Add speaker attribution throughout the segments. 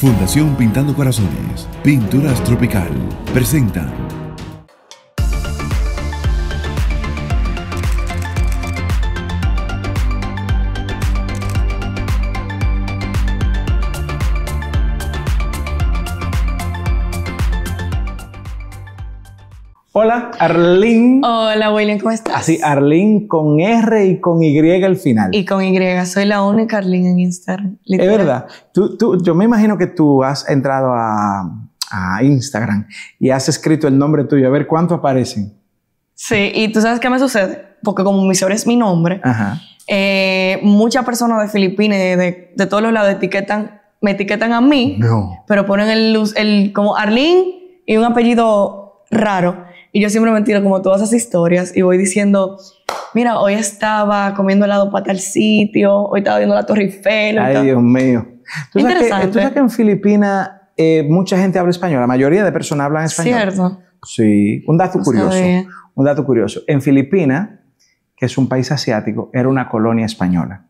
Speaker 1: Fundación Pintando Corazones, Pinturas Tropical, presenta
Speaker 2: Arlene.
Speaker 1: Hola, William, ¿cómo estás? Así,
Speaker 2: Arlene con R y con Y al final.
Speaker 1: Y con Y, soy la única Arlene en Instagram. Es verdad.
Speaker 2: Tú, tú, yo me imagino que tú has entrado a, Instagram y has escrito el nombre tuyo. A ver cuánto aparecen.
Speaker 1: Sí, y tú sabes qué me sucede, porque como mi es mi nombre, eh, muchas personas de Filipinas, de, de, todos los lados, etiquetan, me etiquetan a mí, pero ponen el, el como Arlene y un apellido raro. Y yo siempre me tiro como todas esas historias y voy diciendo, mira, hoy estaba comiendo helado para tal sitio, hoy estaba viendo la Torre Eiffel. Ay, Dios mío. ¿Tú sabes, que, sabes que
Speaker 2: en Filipinas eh, mucha gente habla español? La mayoría de personas hablan español. Cierto. Sí. Un dato curioso. Un dato curioso. En Filipinas, que es un país asiático, era una colonia española.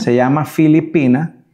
Speaker 2: Se llama Filipina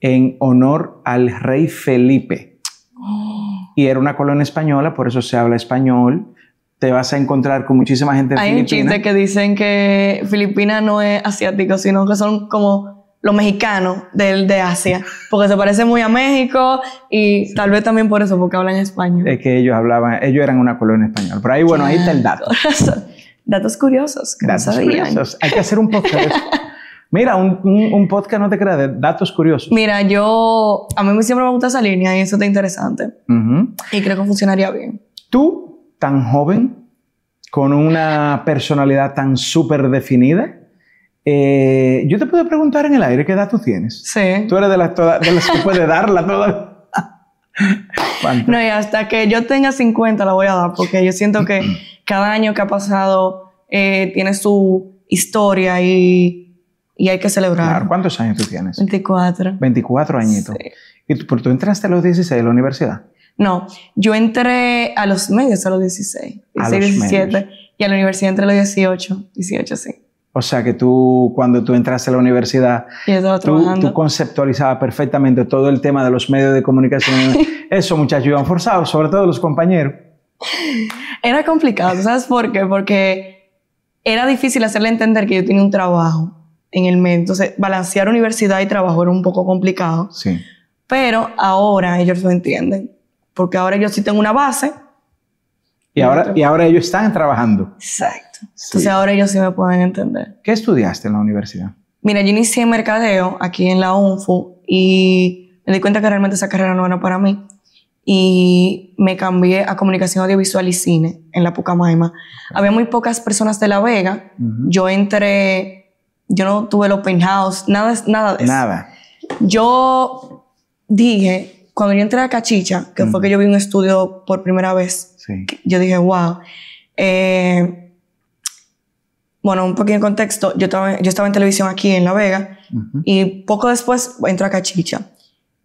Speaker 2: en honor al rey Felipe.
Speaker 1: Oh.
Speaker 2: Y era una colonia española, por eso se habla español te vas a encontrar con muchísima gente Hay Filipinas. Hay un
Speaker 1: que dicen que Filipinas no es asiático, sino que son como los mexicanos del, de Asia, porque se parece muy a México y tal vez también por eso, porque hablan español. Es
Speaker 2: que ellos hablaban, ellos eran una colonia española. Pero ahí, bueno, ahí está el dato.
Speaker 1: Datos curiosos. Que Datos curiosos.
Speaker 2: Hay que hacer un podcast. Mira, un, podcast no te creas de datos curiosos.
Speaker 1: Mira, yo, a mí me siempre me gusta esa línea y eso está interesante. Y creo que funcionaría bien. Tú
Speaker 2: tan joven, con una personalidad tan súper definida. Eh, yo te puedo preguntar en el aire qué edad tú tienes.
Speaker 1: Sí. Tú eres de las, de las que
Speaker 2: puede darla
Speaker 1: toda. ¿Cuánto? No, y hasta que yo tenga 50 la voy a dar, porque yo siento que cada año que ha pasado eh, tiene su historia y, hay que celebrar. ¿cuántos años tú tienes? 24.
Speaker 2: 24 añitos. Sí. ¿Y tú, entraste a los 16 a la universidad?
Speaker 1: No, yo entré a los medios a los 16, 16 17, y a la universidad entré a los 18, 18, sí.
Speaker 2: O sea que tú, cuando tú entraste a la universidad, tú, tú, conceptualizabas perfectamente todo el tema de los medios de comunicación. Eso, muchachos, iban forzados, sobre todo los compañeros.
Speaker 1: Era complicado, ¿sabes por qué? Porque era difícil hacerle entender que yo tenía un trabajo en el medio. Entonces, balancear universidad y trabajo era un poco complicado. Sí. Pero ahora ellos lo entienden, porque ahora yo sí tengo una base.
Speaker 2: Y, ahora, y ahora ellos están trabajando. Exacto. Entonces
Speaker 1: ahora ellos sí me pueden entender.
Speaker 2: ¿Qué estudiaste en la universidad?
Speaker 1: Mira, yo inicié mercadeo aquí en la UNFU y me di cuenta que realmente esa carrera no era para mí y me cambié a comunicación audiovisual y cine en la Pucamaima. Había muy pocas personas de La Vega. Yo entré, yo no tuve el open house, nada, nada de eso. Nada. Yo dije, cuando yo entré a Cachicha, que fue que yo vi un estudio por primera vez, yo dije, wow. Eh, bueno, un poquito de contexto, yo estaba, yo estaba en televisión aquí en La Vega y poco después entro a Cachicha.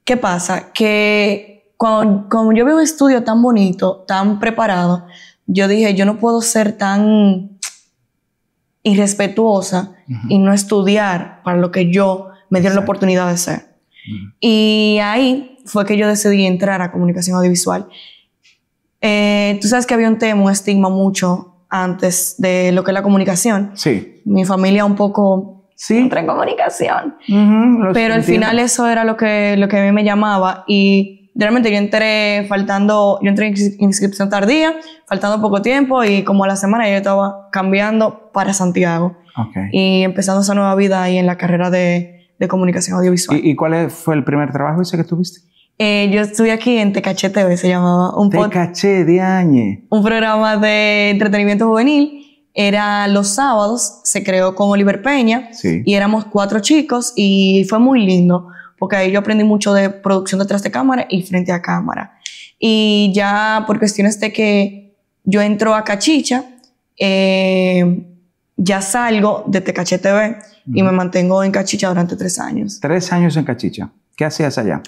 Speaker 1: ¿Qué pasa? Que cuando, yo vi un estudio tan bonito, tan preparado, yo dije, yo no puedo ser tan irrespetuosa y no estudiar para lo que yo me dieron la oportunidad de ser. Y ahí fue que yo decidí entrar a comunicación audiovisual. Eh, tú sabes que había un tema, un estigma mucho antes de lo que es la comunicación. Sí. Mi familia un poco sí. entra en comunicación. pero al final eso era lo que, lo que a mí me llamaba y realmente yo entré faltando, yo entré en inscripción tardía, faltando poco tiempo y como a la semana yo estaba cambiando para Santiago. Y empezando esa nueva vida ahí en la carrera de, de comunicación audiovisual. ¿Y, cuál fue el primer trabajo ese que tuviste? Eh, yo estuve aquí en Tecaché TV, se llamaba un Tecache de Un programa de entretenimiento juvenil. Era los sábados, se creó con Oliver Peña y éramos cuatro chicos y fue muy lindo porque ahí yo aprendí mucho de producción detrás de cámara y frente a cámara. Y ya por cuestiones de que yo entro a Cachicha, eh, ya salgo de Tecache TV y me mantengo en Cachicha durante tres años.
Speaker 2: Tres años en Cachicha. ¿Qué hacías allá?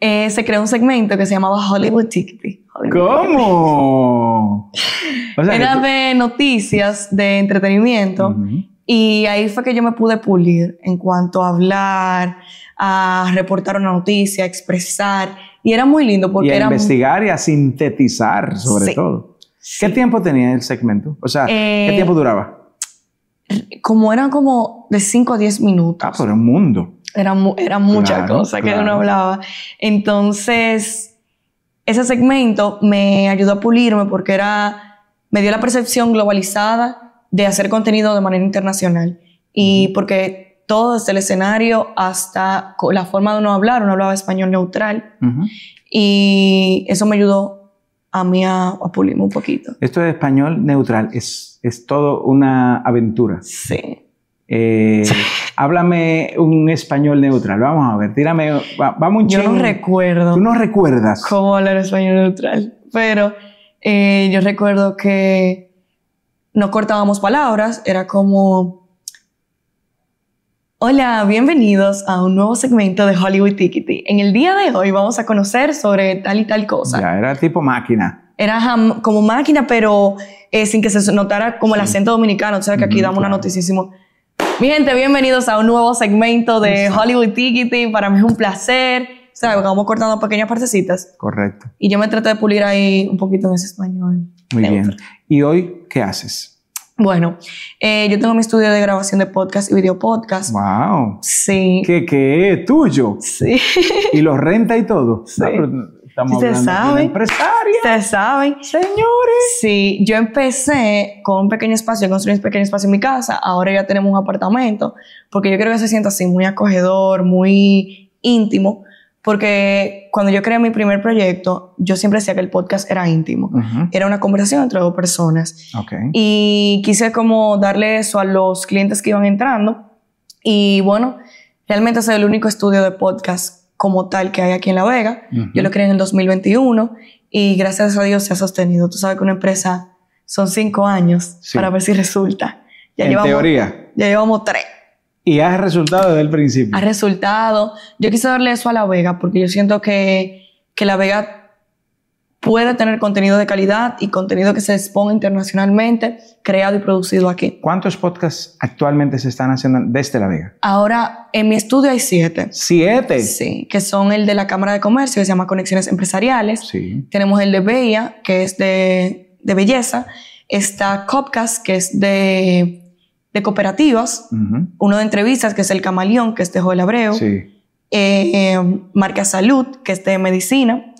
Speaker 1: Eh, se creó un segmento que se llamaba Hollywood Ticket.
Speaker 2: ¿Cómo?
Speaker 1: Era de noticias, de entretenimiento. Y ahí fue que yo me pude pulir en cuanto a hablar, a reportar una noticia, a expresar. Y era muy lindo porque y a investigar
Speaker 2: y a sintetizar, sobre todo. ¿Qué tiempo tenía el segmento? O sea, ¿qué eh, tiempo duraba?
Speaker 1: como eran como de 5 a 10 minutos.
Speaker 2: Ah, pero era un mundo.
Speaker 1: Era, era mucha cosa que uno hablaba. Entonces, ese segmento me ayudó a pulirme porque era, me dio la percepción globalizada de hacer contenido de manera internacional. Y porque todo, desde el escenario hasta la forma de uno hablar, uno hablaba español neutral. Y eso me ayudó a mí a, un poquito. Esto
Speaker 2: es español neutral, es, es todo una aventura. Eh, sí. háblame un español neutral, vamos a ver, tírame, vamos un Yo no
Speaker 1: recuerdo. ¿Tú no
Speaker 2: recuerdas?
Speaker 1: ¿Cómo hablar español neutral? Pero eh, yo recuerdo que no cortábamos palabras, era como Hola, bienvenidos a un nuevo segmento de Hollywood Tickety. En el día de hoy vamos a conocer sobre tal y tal cosa.
Speaker 2: Ya, era tipo máquina.
Speaker 1: Era como máquina, pero eh, sin que se notara como el acento dominicano. O sea, que aquí damos una noticísima. Mi gente, bienvenidos a un nuevo segmento de Hollywood Tickety. Para mí es un placer. O sea, vamos cortando pequeñas partecitas. Correcto. Y yo me traté de pulir ahí un poquito en ese español. Muy bien.
Speaker 2: ¿Y hoy qué haces?
Speaker 1: Bueno, eh, yo tengo mi estudio de grabación de podcast y video podcast. ¡Wow!
Speaker 2: Sí. ¿Qué, qué es tuyo? Sí. ¿Y los renta y todo? Sí. Ah, pero estamos una
Speaker 1: empresaria. Se saben. Señores. Sí, yo empecé con un pequeño espacio, construí un pequeño espacio en mi casa. Ahora ya tenemos un apartamento porque yo creo que se siente así muy acogedor, muy íntimo porque cuando yo creé mi primer proyecto, yo siempre decía que el podcast era íntimo. Era una conversación entre dos personas. Y quise como darle eso a los clientes que iban entrando. Y bueno, realmente soy el único estudio de podcast como tal que hay aquí en La Vega. Yo lo creé en el 2021 y gracias a Dios se ha sostenido. Tú sabes que una empresa son cinco años para ver si resulta. Ya en teoría. Ya llevamos tres.
Speaker 2: Y ha resultado desde el principio.
Speaker 1: Ha resultado. Yo quise darle eso a La Vega porque yo siento que, La Vega puede tener contenido de calidad y contenido que se exponga internacionalmente, creado y producido aquí. ¿Cuántos podcasts actualmente se están haciendo desde La Vega? Ahora, en mi estudio hay siete. ¿Siete? Sí, que son el de la Cámara de Comercio, que se llama Conexiones Empresariales. Sí. Tenemos el de Bella, que es de, de belleza. Está Copcast, que es de de cooperativas, uno de entrevistas que es el Camaleón, que es de Joel Abreu, sí. Eh, Marca Salud, que es de medicina,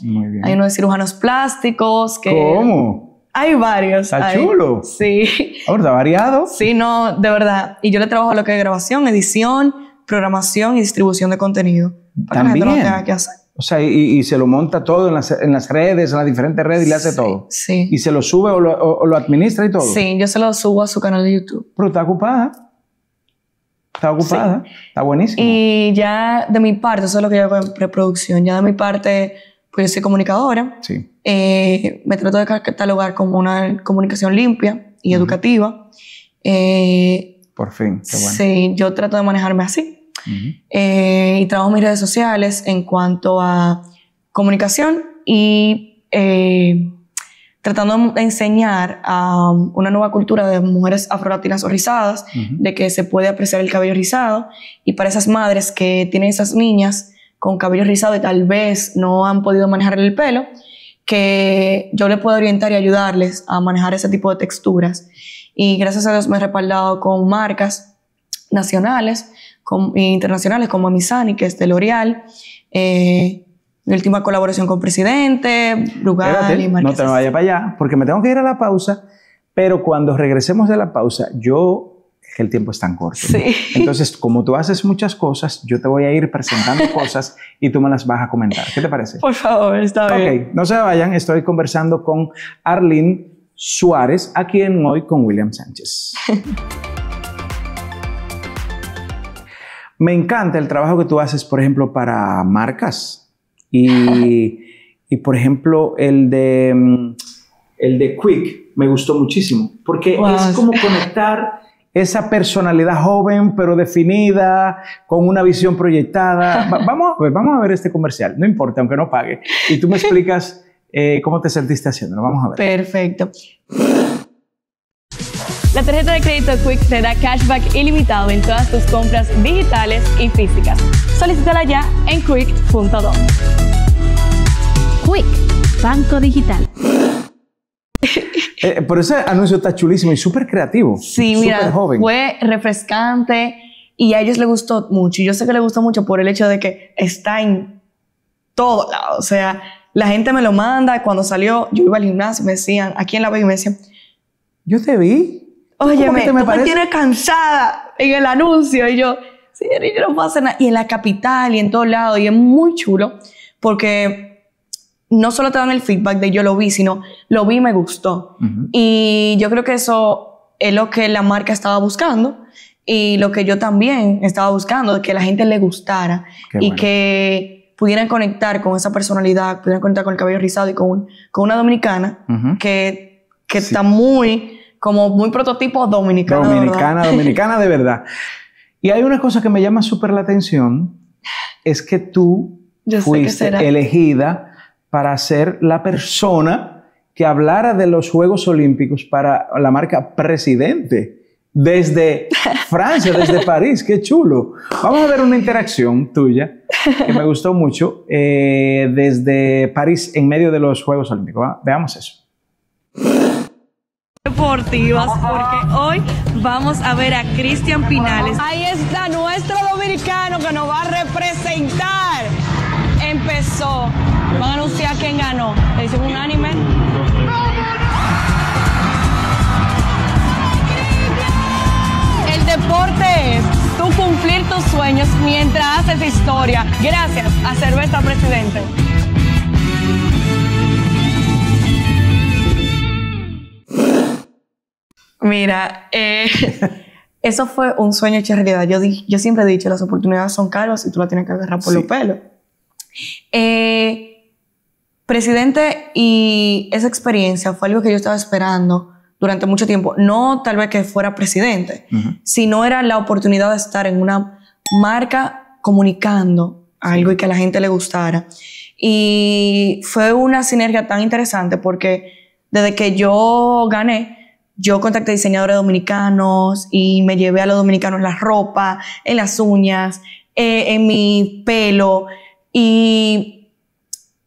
Speaker 1: hay uno de cirujanos plásticos, que... ¿Cómo? Hay varios. Está hay, chulo. Sí. Ah, variado. Sí, no, de verdad. Y yo le trabajo a lo que es grabación, edición, programación y distribución de contenido. Para También. tenga que hacer. O sea, y,
Speaker 2: se lo monta todo en las, en las, redes, en las diferentes redes y le hace todo. Sí. Y se lo sube o lo, o, lo, administra
Speaker 1: y todo. Sí, yo se lo subo a su canal de YouTube. Pero está ocupada.
Speaker 2: Está ocupada. Está buenísimo.
Speaker 1: Y ya de mi parte, eso es lo que yo hago en preproducción. Ya de mi parte, pues yo soy comunicadora. Sí. Eh, me trato de catalogar como una comunicación limpia y educativa. Eh,
Speaker 2: Por fin, qué bueno. Sí,
Speaker 1: yo trato de manejarme así. Eh, y trabajo mis redes sociales en cuanto a comunicación y eh, tratando de enseñar a um, una nueva cultura de mujeres afro latinas o rizadas, de que se puede apreciar el cabello rizado. Y para esas madres que tienen esas niñas con cabello rizado y tal vez no han podido manejar el pelo, que yo les puedo orientar y ayudarles a manejar ese tipo de texturas. Y gracias a Dios me he respaldado con marcas nacionales internacionales como Amisani, que es de L'Oreal. Eh, última colaboración con Presidente, Brugal y No te vayas
Speaker 2: para allá, porque me tengo que ir a la pausa, pero cuando regresemos de la pausa, yo que el tiempo es tan corto. Entonces, como tú haces muchas cosas, yo te voy a ir presentando cosas y tú me las vas a comentar. ¿Qué te parece? Por favor, está bien. Ok, no se vayan, estoy conversando con Arlene Suárez, aquí en Hoy con William Sánchez. Me encanta el trabajo que tú haces, por ejemplo, para marcas. Y, por ejemplo, el de, mm, el de Quick me gustó muchísimo, porque es como conectar esa personalidad joven pero definida, con una visión proyectada. vamos a ver, vamos a ver este comercial, no importa, aunque no pague. Y tú me explicas eh, cómo te sentiste haciéndolo, vamos a ver.
Speaker 1: Perfecto. La tarjeta de crédito Quick te da cashback ilimitado en todas tus compras digitales y físicas. Solicítala ya en Quick.com. Quick, Banco Digital. Por
Speaker 2: eh, pero ese anuncio está chulísimo y súper creativo. Sí, mira, joven. fue
Speaker 1: refrescante y a ellos les gustó mucho. yo sé que les gustó mucho por el hecho de que está en todo lado. O sea, la gente me lo manda. Cuando salió, yo iba al gimnasio me decían, aquí en la web y me decían, yo te vi.
Speaker 2: Oye, me, me
Speaker 1: cansada en el anuncio. Y yo, sí, yo no puedo hacer nada. Y en la capital y en todos lados. Y es muy chulo porque no solo te dan el feedback de yo lo vi, sino lo vi me gustó. Y yo creo que eso es lo que la marca estaba buscando y lo que yo también estaba buscando, que la gente le gustara y que pudieran conectar con esa personalidad, pudieran conectar con el cabello rizado y con, con una dominicana que, que está muy como muy prototipo dominicano. Dominicana, dominicana
Speaker 2: de verdad. Y hay una cosa que me llama súper la atención, es que tú fuiste elegida para ser la persona que hablara de los Juegos Olímpicos para la marca Presidente desde Francia, desde París, qué chulo. Vamos a ver una interacción tuya que me gustó mucho eh, desde París en medio de los Juegos Olímpicos. Veamos eso
Speaker 1: porque hoy vamos a ver a Cristian Pinales. Ahí está nuestro dominicano que nos va a representar. Empezó. Van a anunciar quién ganó. Le dicen un anime. El deporte es tú cumplir tus sueños mientras haces historia. Gracias a Cerveza Presidente. Mira, eh, eso fue un sueño hecho realidad. Yo, yo siempre he dicho, las oportunidades son caras y tú la tienes que agarrar por los pelos. Eh, presidente, y esa experiencia fue algo que yo estaba esperando durante mucho tiempo. No tal vez que fuera presidente, sino era la oportunidad de estar en una marca comunicando algo y que a la gente le gustara. Y fue una sinergia tan interesante porque desde que yo gané, yo contacté diseñadores dominicanos y me llevé a los dominicanos la ropa, en las uñas, eh, en mi pelo. Y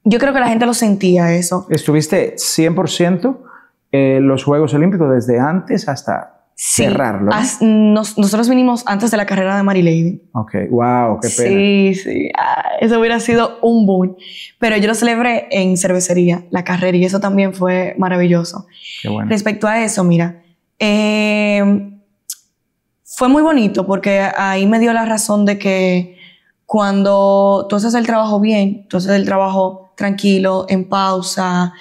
Speaker 1: yo creo que la gente lo sentía eso.
Speaker 2: ¿Estuviste 100% en los Juegos Olímpicos desde antes hasta sí, cerrarlo.
Speaker 1: nosotros vinimos antes de la carrera de Mary Lady.
Speaker 2: Ok, wow, qué pena. Sí, sí, ah,
Speaker 1: eso hubiera sido un boom. Pero yo lo celebré en cervecería, la carrera, y eso también fue maravilloso. Qué bueno. Respecto a eso, mira, em, fue muy bonito porque ahí me dio la razón de que cuando tú haces el trabajo bien, tú haces el trabajo tranquilo, en pausa,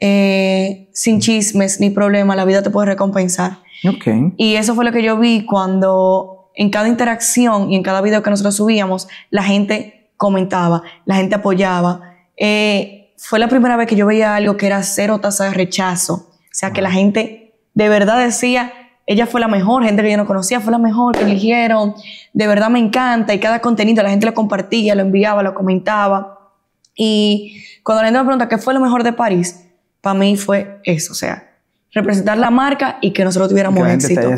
Speaker 1: eh, sin chismes ni problema la vida te puede recompensar. Okay. Y eso fue lo que yo vi cuando en cada interacción y en cada video que nosotros subíamos, la gente comentaba, la gente apoyaba. Eh, fue la primera vez que yo veía algo que era cero tasa de rechazo. O sea, que la gente de verdad decía, ella fue la mejor, gente que yo no conocía fue la mejor, que eligieron, de verdad me encanta y cada contenido la gente lo compartía, lo enviaba, lo comentaba. Y cuando la gente me pregunta qué fue lo mejor de París, para mí fue eso, o sea, representar la marca y que nosotros tuviéramos éxito.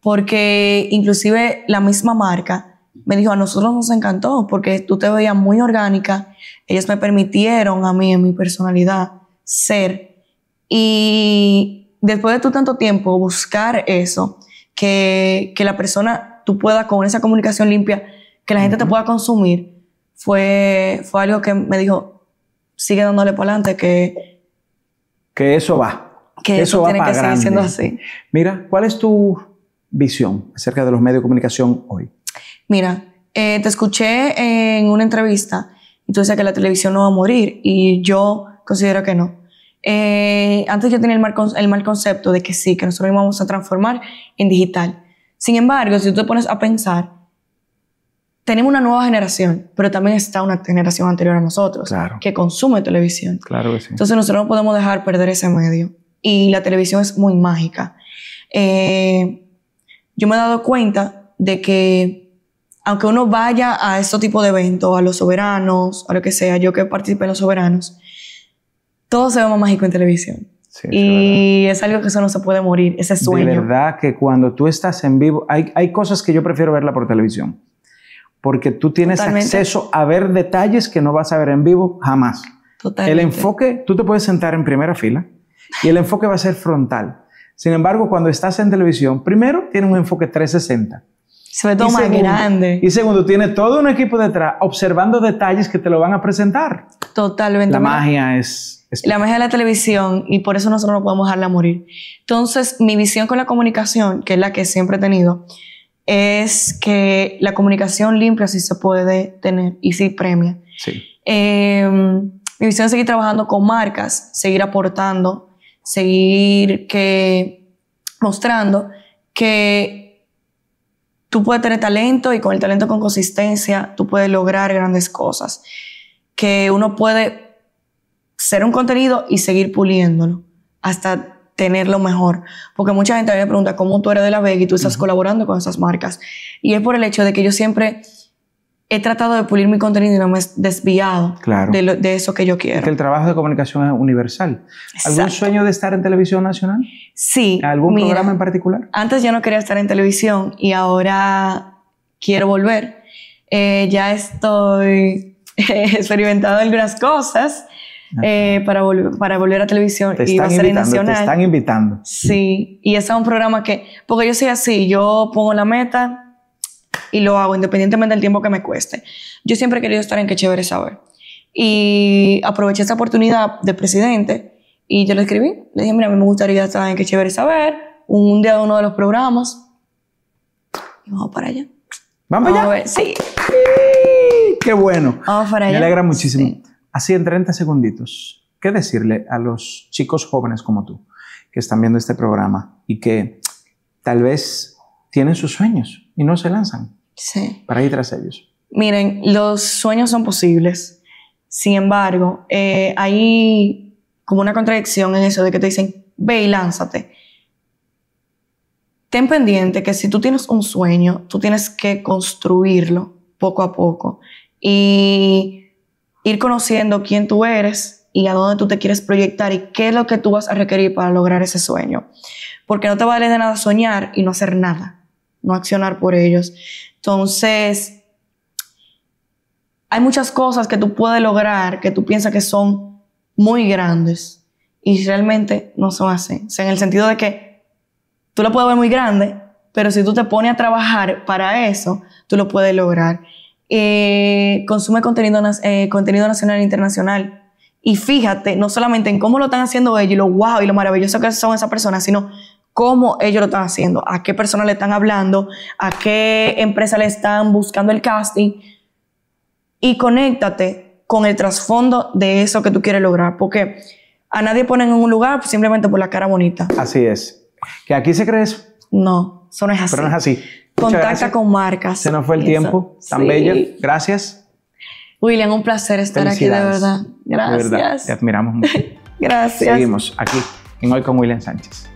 Speaker 1: Porque inclusive la misma marca me dijo, a nosotros nos encantó porque tú te veías muy orgánica, ellos me permitieron a mí, en mi personalidad, ser. Y después de tu tanto tiempo, buscar eso, que, que la persona, tú puedas con esa comunicación limpia, que la gente te pueda consumir, fue, fue algo que me dijo, sigue dándole para adelante, que
Speaker 2: que eso va.
Speaker 1: Que eso, va para así.
Speaker 2: Mira, ¿cuál es tu visión acerca de los medios de comunicación hoy?
Speaker 1: Mira, eh, te escuché en una entrevista y tú decías que la televisión no va a morir y yo considero que no. Eh, antes yo tenía el mal, el mal concepto de que sí, que nosotros vamos a transformar en digital. Sin embargo, si tú te pones a pensar, tenemos una nueva generación, pero también está una generación anterior a nosotros que consume televisión. Claro Entonces nosotros no podemos dejar perder ese medio. Y la televisión es muy mágica. Eh, yo me he dado cuenta de que aunque uno vaya a este tipo de eventos, a los soberanos, a lo que sea, yo que participe en los soberanos, todo se ve más mágico en televisión. y es algo que
Speaker 2: eso no se puede morir, ese sueño. De verdad que cuando tú estás en vivo, hay, hay cosas que yo prefiero verla por televisión porque tú tienes acceso a ver detalles que no vas a ver en vivo jamás. Totalmente. El enfoque, tú te puedes sentar en primera fila y el enfoque va a ser frontal. Sin embargo, cuando estás en televisión, primero tiene un enfoque 360. Se todo más grande. Y segundo, tiene todo un equipo detrás observando detalles que te lo van a presentar.
Speaker 1: Totalmente. La magia es, es... La magia de la televisión y por eso nosotros no podemos dejarla morir. Entonces, mi visión con la comunicación, que es la que siempre he tenido, es que la comunicación limpia sí se puede tener y sí premia. Em, mi visión es seguir trabajando con marcas, seguir aportando, seguir que, mostrando que tú puedes tener talento y con el talento con consistencia tú puedes lograr grandes cosas. Que uno puede ser un contenido y seguir puliéndolo hasta tenerlo mejor. Porque mucha gente me pregunta cómo tú eres de la Vega y tú estás colaborando con esas marcas. Y es por el hecho de que yo siempre he tratado de pulir mi contenido y no me he desviado de, lo, de, eso que yo quiero. Es que
Speaker 2: el trabajo de comunicación es universal. ¿Algún sueño de estar en televisión nacional?
Speaker 1: Sí. ¿Algún programa en particular? Antes yo no quería estar en televisión y ahora quiero volver. Eh, ya estoy experimentando algunas cosas. Eh, para, para volver a televisión y Te están invitando. Sí, y ese es un programa que, porque yo soy así, yo pongo la meta y lo hago independientemente del tiempo que me cueste. Yo siempre he querido estar en Que Chévere Saber. Y aproveché esa oportunidad de presidente y yo le escribí. Le dije, mira, a mí me gustaría estar en Que Chévere Saber, un día de uno de los programas. Y vamos para allá. ¿Vamos, allá? sí.
Speaker 2: Qué bueno. Vamos para allá. Me alegra muchísimo. Así en 30 segunditos, ¿qué decirle a los chicos jóvenes como tú que están viendo este programa y que tal vez tienen sus sueños y no se lanzan para ir tras ellos?
Speaker 1: Miren, los sueños son posibles. Sin embargo, eh, hay como una contradicción en eso de que te dicen, ve y lánzate. Ten pendiente que si tú tienes un sueño, tú tienes que construirlo poco a poco. Y ir conociendo quién tú eres y a dónde tú te quieres proyectar y qué es lo que tú vas a requerir para lograr ese sueño. Porque no te vale de nada soñar y no hacer nada, no accionar por ellos. Entonces, hay muchas cosas que tú puedes lograr que tú piensas que son muy grandes y realmente no son así. O sea, en el sentido de que tú lo puedes ver muy grande, pero si tú te pones a trabajar para eso, tú lo puedes lograr. Eh, consume contenido, eh, contenido nacional e internacional. Y fíjate, no solamente en cómo lo están haciendo ellos y lo wow y lo maravilloso que son esas personas, sino cómo ellos lo están haciendo, a qué personas le están hablando, a qué empresa le están buscando el casting. Y conéctate con el trasfondo de eso que tú quieres lograr, porque a nadie ponen en un lugar simplemente por la cara bonita. Así es. ¿Que aquí se crees? No, eso no es así. Pero no es así. Contacta con marcas. Se
Speaker 2: nos fue el tiempo. Tan bello Gracias.
Speaker 1: William, un placer estar aquí, de verdad. Gracias. te
Speaker 2: admiramos mucho.
Speaker 1: gracias. Seguimos
Speaker 2: aquí en Hoy con William Sánchez.